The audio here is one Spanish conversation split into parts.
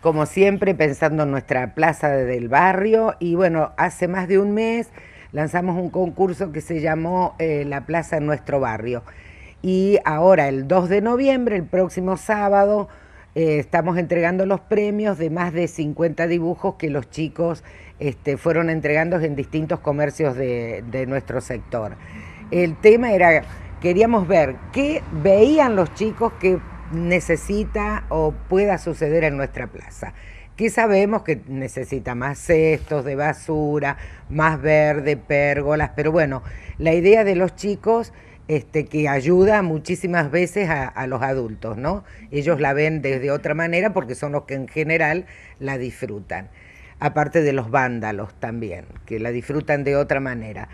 como siempre, pensando en nuestra plaza del barrio. Y bueno, hace más de un mes lanzamos un concurso que se llamó eh, La Plaza en Nuestro Barrio. Y ahora, el 2 de noviembre, el próximo sábado, eh, estamos entregando los premios de más de 50 dibujos que los chicos este, fueron entregando en distintos comercios de nuestro sector. El tema era, queríamos ver qué veían los chicos que necesita o pueda suceder en nuestra plaza. Que sabemos que necesita más cestos de basura, más verde, pérgolas, pero bueno, la idea de los chicos este, que ayuda muchísimas veces a, a, los adultos, ¿no? Ellos la ven desde otra manera porque son los que en general la disfrutan, aparte de los vándalos también, que la disfrutan de otra manera.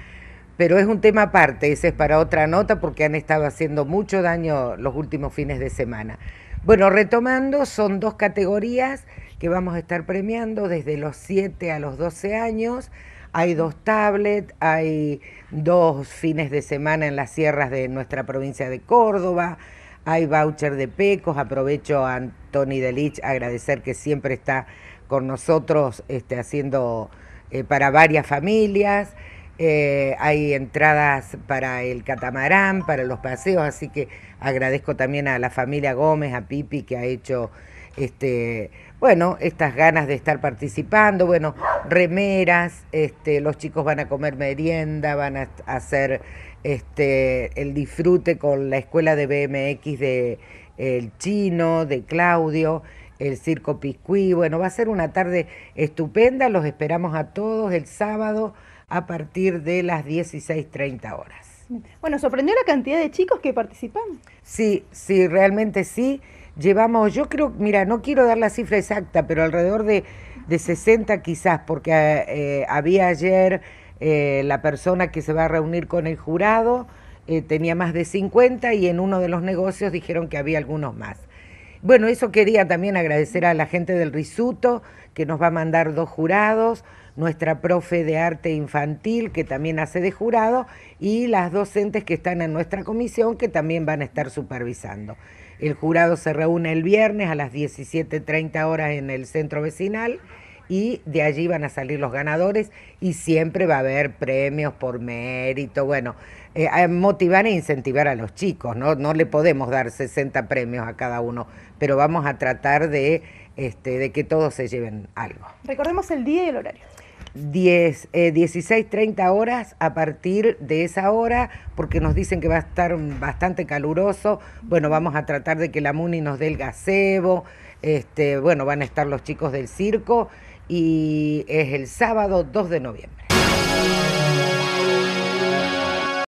Pero es un tema aparte, ese es para otra nota porque han estado haciendo mucho daño los últimos fines de semana. Bueno, retomando, son dos categorías que vamos a estar premiando desde los 7 a los 12 años. Hay dos tablets, hay dos fines de semana en las sierras de nuestra provincia de Córdoba, hay voucher de pecos. Aprovecho a Antoni Delich agradecer que siempre está con nosotros este, haciendo eh, para varias familias. Eh, hay entradas para el catamarán, para los paseos, así que agradezco también a la familia Gómez, a Pipi, que ha hecho este, bueno, estas ganas de estar participando, bueno, remeras, este, los chicos van a comer merienda, van a hacer este, el disfrute con la escuela de BMX de el chino, de Claudio, el circo Piscuí, bueno, va a ser una tarde estupenda, los esperamos a todos el sábado a partir de las 16.30 horas. Bueno, sorprendió la cantidad de chicos que participan. Sí, sí, realmente sí. Llevamos, yo creo, mira, no quiero dar la cifra exacta, pero alrededor de, 60 quizás, porque eh, había ayer eh, la persona que se va a reunir con el jurado, eh, tenía más de 50 y en uno de los negocios dijeron que había algunos más. Bueno, eso quería también agradecer a la gente del Risuto, que nos va a mandar dos jurados nuestra profe de arte infantil, que también hace de jurado, y las docentes que están en nuestra comisión, que también van a estar supervisando. El jurado se reúne el viernes a las 17.30 horas en el centro vecinal y de allí van a salir los ganadores y siempre va a haber premios por mérito, bueno, eh, motivar e incentivar a los chicos, ¿no? No le podemos dar 60 premios a cada uno, pero vamos a tratar de, este, de que todos se lleven algo. Recordemos el día y el horario. 10, 16, 30 horas a partir de esa hora, porque nos dicen que va a estar bastante caluroso. Bueno, vamos a tratar de que la MUNI nos dé el gazebo. Este, bueno, van a estar los chicos del circo y es el sábado 2 de noviembre.